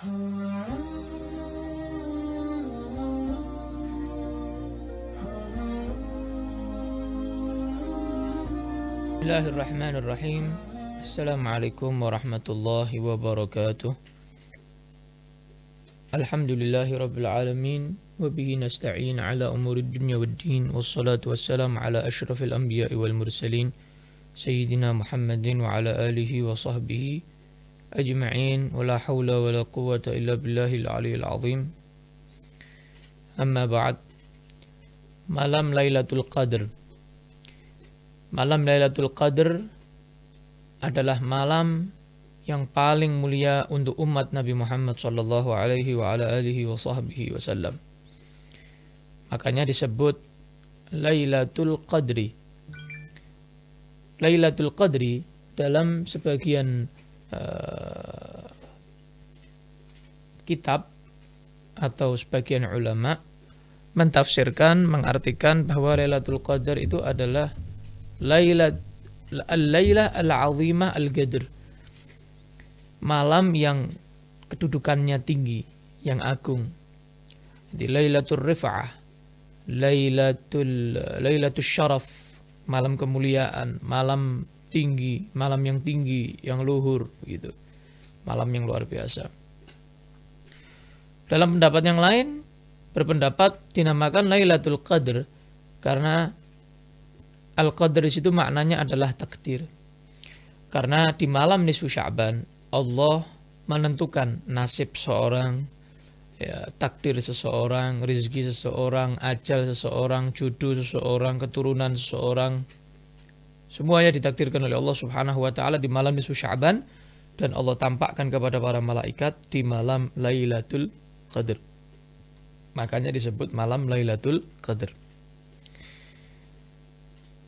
بسم الله الرحمن الرحيم السلام عليكم ورحمة الله وبركاته الحمد لله رب العالمين وبه نستعين على أمور الدنيا والدين والصلاة والسلام على أشرف الأنبياء والمرسلين سيدنا محمد وعلى آله وصحبه أجمعين ولا حول ولا قوة إلا بالله العلي العظيم أما بعد malam Lailatul Qadar malam Lailatul Qadar adalah malam yang paling mulia untuk umat Nabi Muhammad sallallahu alaihi wa ala alihi wa sahbihi wasallam. Makanya disebut Lailatul Qadri. Lailatul Qadri dalam sebagian uh, kitab atau sebagian ulama mentafsirkan, mengartikan bahwa Lailatul Qadar itu adalah Lailat Al-Lailah Al-Azimah Al-Qadr. Malam yang kedudukannya tinggi, yang agung. Jadi Lailatul Rif'ah, Lailatul Lailatul Syaraf, malam kemuliaan, malam tinggi, malam yang tinggi, yang luhur gitu. Malam yang luar biasa. Dalam pendapat yang lain, berpendapat dinamakan Lailatul qadar karena Al-Qadr di situ maknanya adalah takdir. Karena di malam nisfu Sya'ban Allah menentukan nasib seorang ya, takdir seseorang, rezeki seseorang, ajal seseorang, judul seseorang, keturunan seseorang, Semuanya ditakdirkan oleh Allah Subhanahu wa taala di malam nisfu Sya'ban dan Allah tampakkan kepada para malaikat di malam Lailatul Qadar. Makanya disebut malam Lailatul Qadar.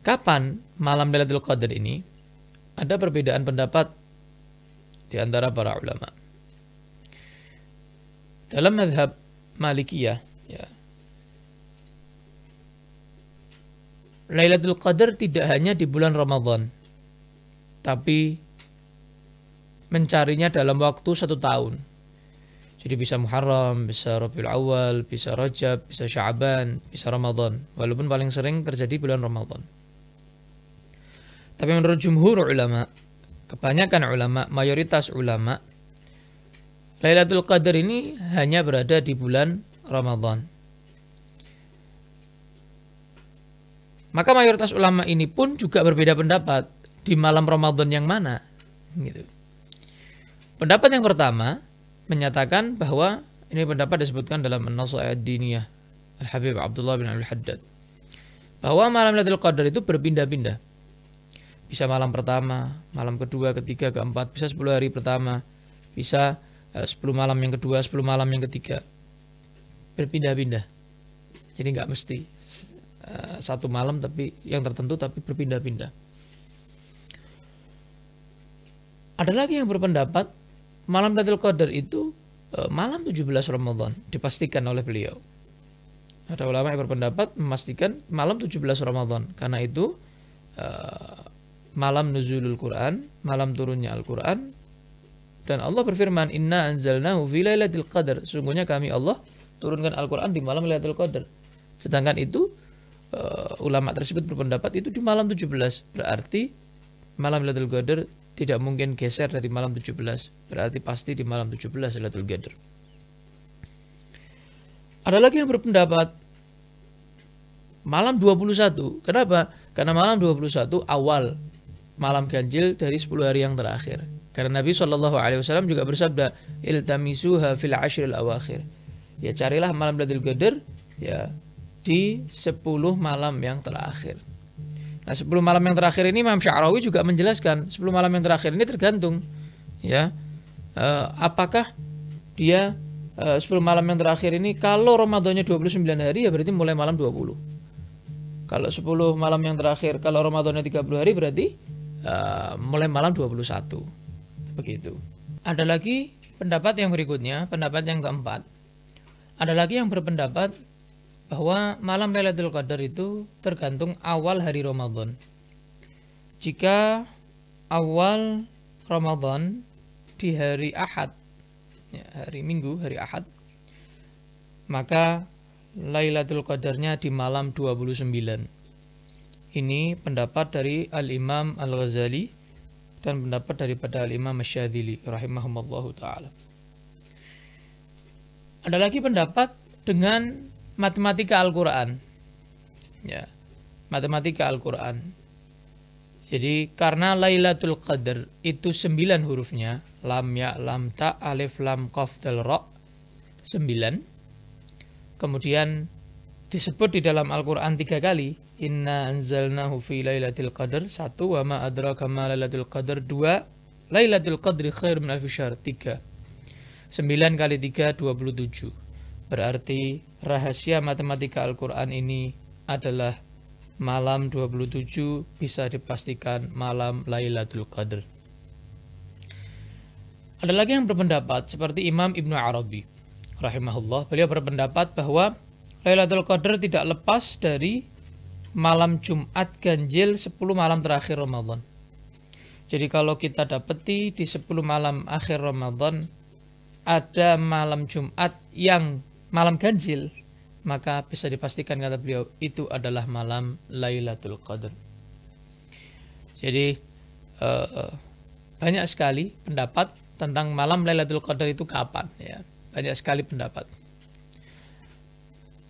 Kapan malam Lailatul Qadar ini? Ada perbedaan pendapat di antara para ulama. Dalam mazhab Malikiyah, ya, Lailatul Qadar tidak hanya di bulan Ramadan, tapi mencarinya dalam waktu satu tahun. Jadi bisa Muharram, bisa Rabiul Awal, bisa Rajab, bisa Sya'ban, bisa Ramadan. Walaupun paling sering terjadi bulan Ramadan. Tapi menurut jumhur ulama, kebanyakan ulama, mayoritas ulama, Lailatul Qadar ini hanya berada di bulan Ramadan. Maka mayoritas ulama ini pun juga berbeda pendapat di malam Ramadan yang mana. Gitu. Pendapat yang pertama menyatakan bahwa ini pendapat disebutkan dalam an ayat diniyah Al-Habib Abdullah bin Al-Haddad bahwa malam Lailatul Qadar itu berpindah-pindah. Bisa malam pertama, malam kedua, ketiga, keempat, bisa 10 hari pertama, bisa 10 eh, malam yang kedua, 10 malam yang ketiga. Berpindah-pindah. Jadi nggak mesti Eh, satu malam tapi yang tertentu tapi berpindah-pindah. Ada lagi yang berpendapat malam Lailatul Qadar itu eh, malam 17 Ramadan dipastikan oleh beliau. Ada ulama yang berpendapat memastikan malam 17 Ramadan karena itu eh, malam nuzulul Quran, malam turunnya Al-Quran, dan Allah berfirman, Inna anzalnahu fi lailatul qadar. Sungguhnya kami Allah turunkan Al-Quran di malam Lailatul Qadar. Sedangkan itu ulama tersebut berpendapat itu di malam 17. Berarti malam Lailatul Qadar tidak mungkin geser dari malam 17. Berarti pasti di malam 17 Lailatul Qadar. Ada lagi yang berpendapat malam 21. Kenapa? Karena malam 21 awal malam ganjil dari 10 hari yang terakhir. Karena Nabi Shallallahu alaihi wasallam juga bersabda, "Iltamisuha fil ashril awakhir." Ya carilah malam Lailatul Qadar ya di 10 malam yang terakhir. Nah, 10 malam yang terakhir ini Imam Sya'rawi juga menjelaskan, 10 malam yang terakhir ini tergantung ya eh, apakah dia eh, 10 malam yang terakhir ini kalau Ramadannya 29 hari ya berarti mulai malam 20. Kalau 10 malam yang terakhir kalau Ramadannya 30 hari berarti eh, mulai malam 21. Begitu. Ada lagi pendapat yang berikutnya, pendapat yang keempat. Ada lagi yang berpendapat bahwa malam Lailatul Qadar itu tergantung awal hari Ramadan. Jika awal Ramadan di hari Ahad, ya, hari Minggu, hari Ahad, maka Lailatul Qadarnya di malam 29. Ini pendapat dari Al-Imam Al-Ghazali dan pendapat daripada Al-Imam Syadzili rahimahumallahu taala. Ada lagi pendapat dengan matematika Al-Quran. Ya, matematika Al-Quran. Jadi karena Lailatul Qadar itu sembilan hurufnya, lam ya lam ta alif lam qaf dal ra sembilan. Kemudian disebut di dalam Al-Qur'an tiga kali, inna anzalnahu fi lailatul qadar satu wa ma adraka ma lailatul qadar dua lailatul qadri khair min alfishar tiga sembilan kali tiga dua puluh tujuh Berarti rahasia matematika Al-Quran ini adalah malam 27 bisa dipastikan malam Lailatul Qadar. Ada lagi yang berpendapat seperti Imam Ibnu Arabi rahimahullah. Beliau berpendapat bahwa Lailatul Qadar tidak lepas dari malam Jumat ganjil 10 malam terakhir Ramadan. Jadi kalau kita dapati di 10 malam akhir Ramadan ada malam Jumat yang malam ganjil, maka bisa dipastikan kata beliau itu adalah malam Lailatul Qadar. Jadi uh, banyak sekali pendapat tentang malam Lailatul Qadar itu kapan ya. Banyak sekali pendapat.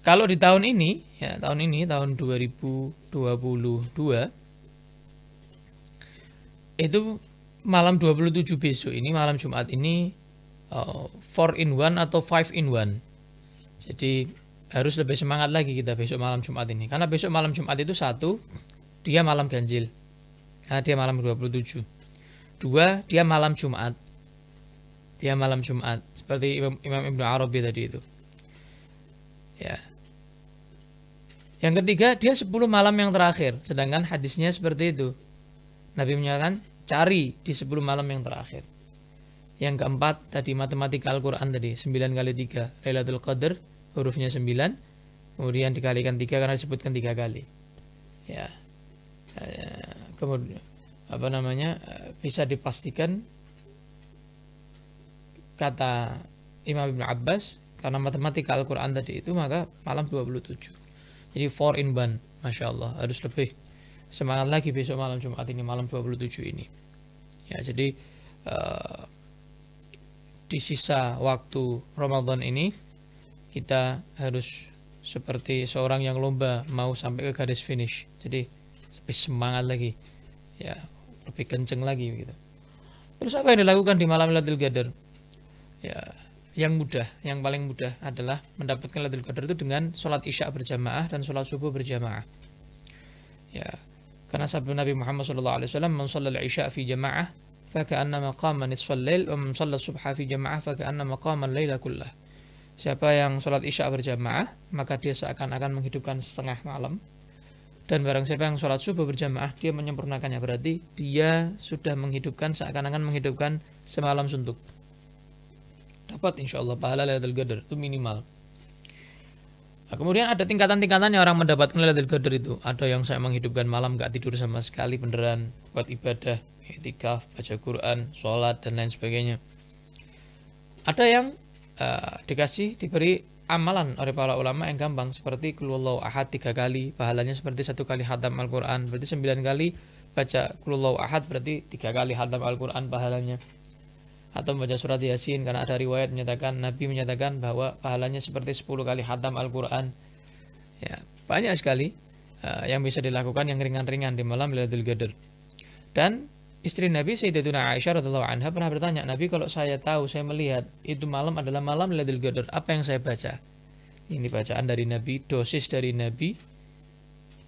Kalau di tahun ini, ya tahun ini tahun 2022 itu malam 27 besok ini malam Jumat ini uh, eh, 4 in 1 atau 5 in 1 jadi harus lebih semangat lagi kita besok malam Jumat ini. Karena besok malam Jumat itu satu, dia malam ganjil. Karena dia malam 27. Dua, dia malam Jumat. Dia malam Jumat. Seperti Imam, Imam Ibnu Arabi tadi itu. Ya. Yang ketiga, dia 10 malam yang terakhir. Sedangkan hadisnya seperti itu. Nabi menyatakan, cari di 10 malam yang terakhir. Yang keempat tadi matematika Al-Quran tadi 9 kali 3 Lailatul Qadar hurufnya 9 kemudian dikalikan 3 karena disebutkan tiga kali ya kemudian apa namanya bisa dipastikan kata Imam Ibn Abbas karena matematika Al-Quran tadi itu maka malam 27 jadi 4 in 1 Masya Allah harus lebih semangat lagi besok malam Jumat ini malam 27 ini ya jadi uh, di sisa waktu Ramadan ini kita harus seperti seorang yang lomba mau sampai ke garis finish. Jadi lebih semangat lagi. Ya, lebih kenceng lagi gitu. Terus apa yang dilakukan di malam Lailatul Qadar? Ya, yang mudah, yang paling mudah adalah mendapatkan Lailatul Qadar itu dengan sholat isya berjamaah dan sholat subuh berjamaah. Ya, karena sabda Nabi Muhammad SAW, "Man shalla isya fi jamaah, fakahana maqam nisfal lail, wa man shalla subha fi jamaah, fakahana maqam qama al kullah." Siapa yang sholat isya berjamaah, maka dia seakan-akan menghidupkan setengah malam. Dan barang siapa yang sholat subuh berjamaah, dia menyempurnakannya. Berarti dia sudah menghidupkan, seakan-akan menghidupkan semalam suntuk. Dapat insya Allah pahala Lailatul Qadar, itu minimal. Nah, kemudian ada tingkatan tingkatan yang orang mendapatkan Lailatul Qadar itu. Ada yang saya menghidupkan malam, gak tidur sama sekali beneran. Buat ibadah, etikaf, baca Quran, sholat, dan lain sebagainya. Ada yang Eh, dikasih diberi amalan oleh para ulama yang gampang seperti kulullah ahad tiga kali pahalanya seperti satu kali hadam Al-Quran berarti sembilan kali baca kulullah ahad berarti tiga kali hadam Al-Quran pahalanya atau membaca surat yasin karena ada riwayat menyatakan Nabi menyatakan bahwa pahalanya seperti sepuluh kali hadam Al-Quran ya banyak sekali uh, yang bisa dilakukan yang ringan-ringan di malam Lailatul Qadar dan Istri Nabi Sayyidatuna Aisyah radhiallahu anha pernah bertanya, "Nabi, kalau saya tahu, saya melihat itu malam adalah malam Lailatul Qadar, apa yang saya baca?" Ini bacaan dari Nabi, dosis dari Nabi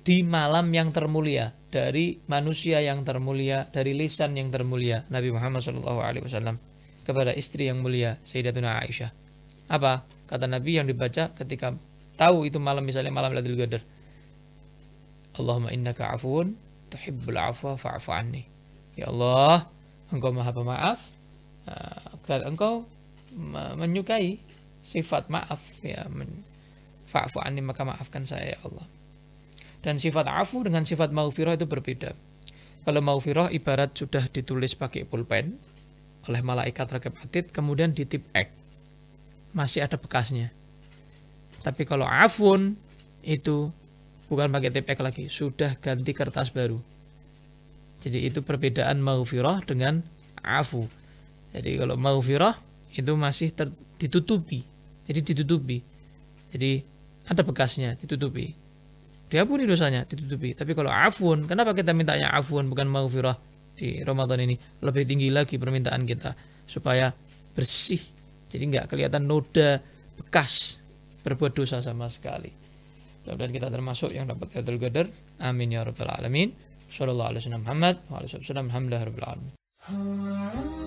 di malam yang termulia dari manusia yang termulia, dari lisan yang termulia Nabi Muhammad Alaihi Wasallam kepada istri yang mulia Sayyidatuna Aisyah. Apa kata Nabi yang dibaca ketika tahu itu malam misalnya malam Lailatul Qadar? Allahumma innaka afun tuhibbul afwa fa'fu anni. Ya Allah, Engkau Maha Pemaaf. Eh, agar Engkau menyukai sifat maaf ya fa'fu anni maka maafkan saya ya Allah. Dan sifat afu dengan sifat maufirah itu berbeda. Kalau maufirah ibarat sudah ditulis pakai pulpen oleh malaikat rakib atid kemudian ditip ek. Masih ada bekasnya. Tapi kalau afun itu bukan pakai tip ek lagi, sudah ganti kertas baru jadi itu perbedaan maghfirah dengan afu. Jadi kalau maghfirah itu masih ter, ditutupi. Jadi ditutupi. Jadi ada bekasnya ditutupi. Diampuni dosanya ditutupi. Tapi kalau afun, kenapa kita mintanya afun bukan maghfirah di Ramadan ini? Lebih tinggi lagi permintaan kita supaya bersih. Jadi nggak kelihatan noda bekas berbuat dosa sama sekali. Dan kita termasuk yang dapat Lailatul Qadar. Amin ya rabbal alamin. صلى الله على سيدنا محمد وعلى سيدنا محمد رب العالمين